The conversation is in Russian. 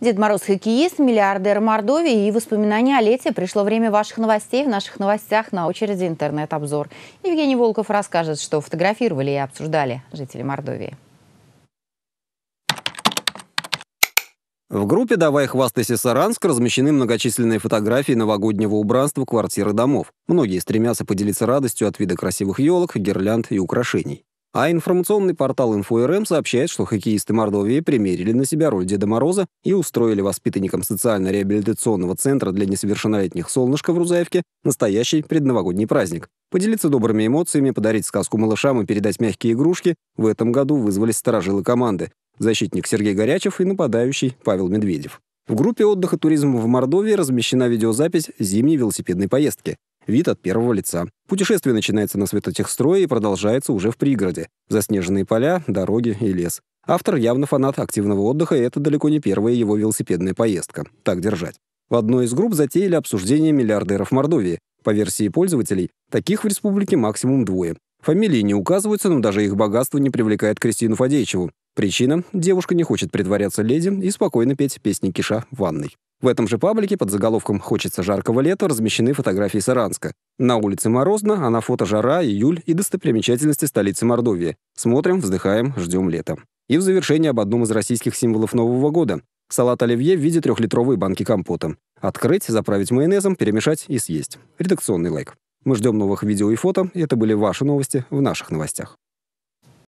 Дед Мороз хоккеист, миллиардер Мордовии и воспоминания о лете. Пришло время ваших новостей. В наших новостях на очереди интернет-обзор. Евгений Волков расскажет, что фотографировали и обсуждали жители Мордовии. В группе «Давай хвастайся Саранск» размещены многочисленные фотографии новогоднего убранства квартир и домов. Многие стремятся поделиться радостью от вида красивых елок, гирлянд и украшений. А информационный портал «Инфо.РМ» сообщает, что хоккеисты Мордовии примерили на себя роль Деда Мороза и устроили воспитанникам социально-реабилитационного центра для несовершеннолетних «Солнышко» в Рузаевке настоящий предновогодний праздник. Поделиться добрыми эмоциями, подарить сказку малышам и передать мягкие игрушки в этом году вызвались сторожилы команды – защитник Сергей Горячев и нападающий Павел Медведев. В группе отдыха туризма в Мордовии» размещена видеозапись зимней велосипедной поездки. Вид от первого лица. Путешествие начинается на светотехстрое и продолжается уже в пригороде. Заснеженные поля, дороги и лес. Автор явно фанат активного отдыха, и это далеко не первая его велосипедная поездка. Так держать. В одной из групп затеяли обсуждение миллиардеров Мордовии. По версии пользователей, таких в республике максимум двое. Фамилии не указываются, но даже их богатство не привлекает Кристину Фадеичеву. Причина – девушка не хочет притворяться леди и спокойно петь песни Киша в ванной. В этом же паблике под заголовком «Хочется жаркого лета» размещены фотографии Саранска. На улице морозно, а на фото жара, июль и достопримечательности столицы Мордовии. Смотрим, вздыхаем, ждем лета. И в завершение об одном из российских символов Нового года. Салат оливье в виде трехлитровой банки компота. Открыть, заправить майонезом, перемешать и съесть. Редакционный лайк. Мы ждем новых видео и фото. Это были ваши новости в наших новостях.